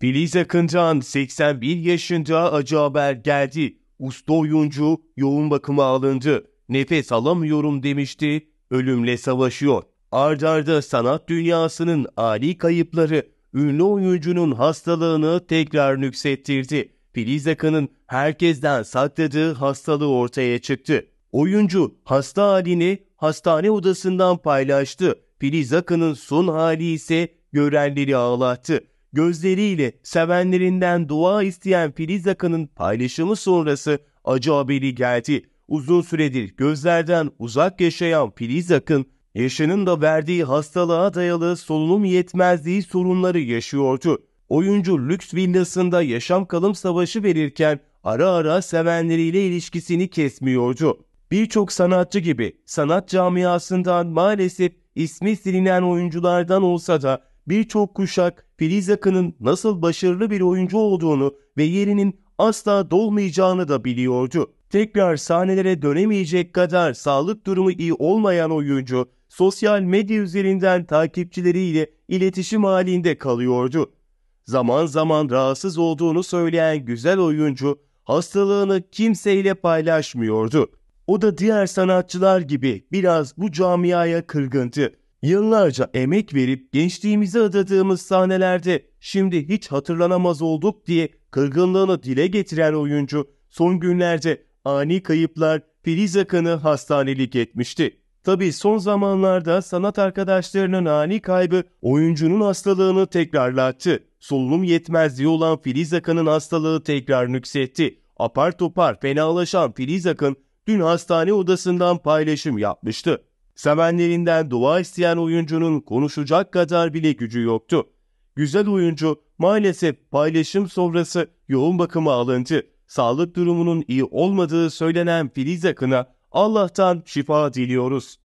Filiz Akıncan 81 yaşında acı haber geldi. Usta oyuncu yoğun bakıma alındı. Nefes alamıyorum demişti. Ölümle savaşıyor. Ardarda sanat dünyasının ani kayıpları ünlü oyuncunun hastalığını tekrar nüksettirdi. Filiz Akın'ın herkesten sakladığı hastalığı ortaya çıktı. Oyuncu hasta halini hastane odasından paylaştı. Filiz Akın'ın son hali ise görenleri ağlattı gözleriyle sevenlerinden dua isteyen Filiz Akın'ın paylaşımı sonrası acı haberi geldi. Uzun süredir gözlerden uzak yaşayan Filiz Akın, yaşının da verdiği hastalığa dayalı solunum yetmezliği sorunları yaşıyordu. Oyuncu lüks villasında yaşam kalım savaşı verirken ara ara sevenleriyle ilişkisini kesmiyordu. Birçok sanatçı gibi sanat camiasından maalesef ismi silinen oyunculardan olsa da birçok kuşak Filiz Akın'ın nasıl başarılı bir oyuncu olduğunu ve yerinin asla dolmayacağını da biliyordu. Tekrar sahnelere dönemeyecek kadar sağlık durumu iyi olmayan oyuncu sosyal medya üzerinden takipçileriyle iletişim halinde kalıyordu. Zaman zaman rahatsız olduğunu söyleyen güzel oyuncu hastalığını kimseyle paylaşmıyordu. O da diğer sanatçılar gibi biraz bu camiaya kırgıntı. Yıllarca emek verip gençliğimize adadığımız sahnelerde şimdi hiç hatırlanamaz olduk diye kırgınlığını dile getiren oyuncu son günlerde ani kayıplar Filiz Akın'ı hastanelik etmişti. Tabi son zamanlarda sanat arkadaşlarının ani kaybı oyuncunun hastalığını tekrarlattı. Solunum yetmezliği olan Filiz Akın'ın hastalığı tekrar nüksetti. Apar topar fenalaşan Filiz Akın dün hastane odasından paylaşım yapmıştı. Sevenlerinden dua isteyen oyuncunun konuşacak kadar bile gücü yoktu. Güzel oyuncu maalesef paylaşım sonrası yoğun bakıma alındı. Sağlık durumunun iyi olmadığı söylenen Filiz Akın'a Allah'tan şifa diliyoruz.